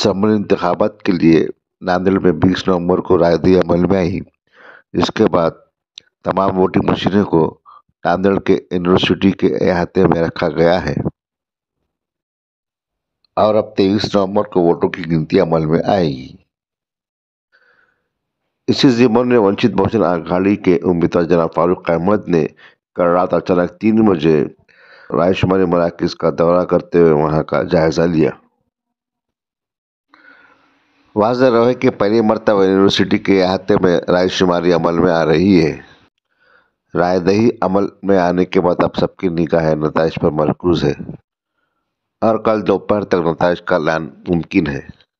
summer इंतबात के लिए नांदेड़ में 20 नवंबर को राय अमल में आई इसके बाद तमाम वोटिंग मशीनों को नांदेड़ के यूनिवर्सिटी के अहाते में रखा गया है और अब तेईस नवंबर को वोटों की गिनती अमल में आएगी इसी जिम्मन में वंचित बहुजन आघाड़ी के उम्मीदवार जनाब फारूक अहमद ने कल रात अचानक तीन बजे रायशुमारी मराकज का दौरा करते हुए वहां का जायजा लिया वाजह रहे कि पहली मरतब यूनिवर्सिटी के अहाते में रायशुमारी अमल में आ रही है रायदही अमल में आने के बाद अब सबकी निगाह नतज पर मरकूज़ है और कल दोपहर तक नतज का लान मुमकिन है